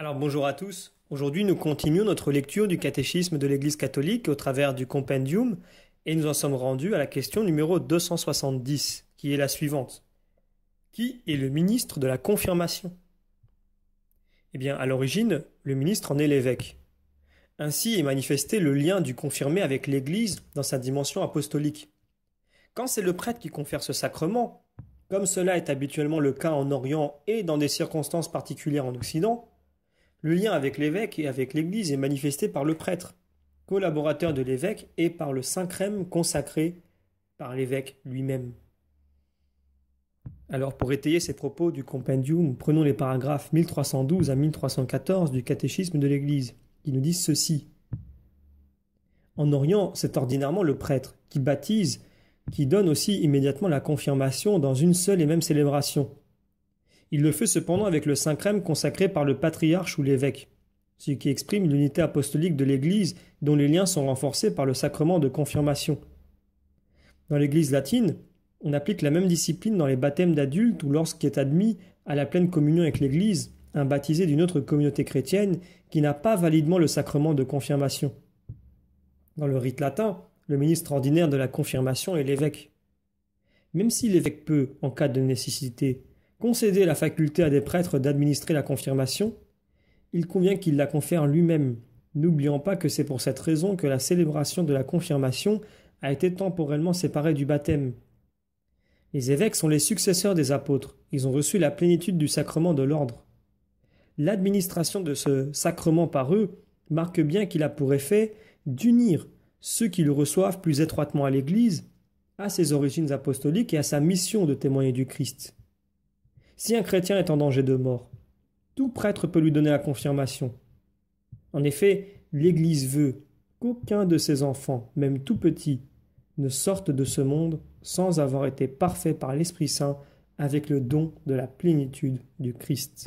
Alors bonjour à tous. Aujourd'hui, nous continuons notre lecture du catéchisme de l'Église catholique au travers du compendium et nous en sommes rendus à la question numéro 270 qui est la suivante. Qui est le ministre de la confirmation Eh bien, à l'origine, le ministre en est l'évêque. Ainsi est manifesté le lien du confirmé avec l'Église dans sa dimension apostolique. Quand c'est le prêtre qui confère ce sacrement, comme cela est habituellement le cas en Orient et dans des circonstances particulières en Occident, le lien avec l'évêque et avec l'Église est manifesté par le prêtre, collaborateur de l'évêque, et par le saint crème consacré par l'évêque lui-même. Alors pour étayer ces propos du compendium, prenons les paragraphes 1312 à 1314 du catéchisme de l'Église, qui nous disent ceci. En Orient, c'est ordinairement le prêtre qui baptise, qui donne aussi immédiatement la confirmation dans une seule et même célébration, il le fait cependant avec le Saint-Crème consacré par le patriarche ou l'évêque, ce qui exprime l'unité apostolique de l'Église dont les liens sont renforcés par le sacrement de confirmation. Dans l'Église latine, on applique la même discipline dans les baptêmes d'adultes ou lorsqu'il est admis à la pleine communion avec l'Église un baptisé d'une autre communauté chrétienne qui n'a pas validement le sacrement de confirmation. Dans le rite latin, le ministre ordinaire de la confirmation est l'évêque. Même si l'évêque peut, en cas de nécessité, concéder la faculté à des prêtres d'administrer la confirmation, il convient qu'il la confère lui-même, n'oubliant pas que c'est pour cette raison que la célébration de la confirmation a été temporellement séparée du baptême. Les évêques sont les successeurs des apôtres, ils ont reçu la plénitude du sacrement de l'ordre. L'administration de ce sacrement par eux marque bien qu'il a pour effet d'unir ceux qui le reçoivent plus étroitement à l'Église, à ses origines apostoliques et à sa mission de témoigner du Christ. Si un chrétien est en danger de mort, tout prêtre peut lui donner la confirmation. En effet, l'Église veut qu'aucun de ses enfants, même tout petit, ne sorte de ce monde sans avoir été parfait par l'Esprit Saint avec le don de la plénitude du Christ.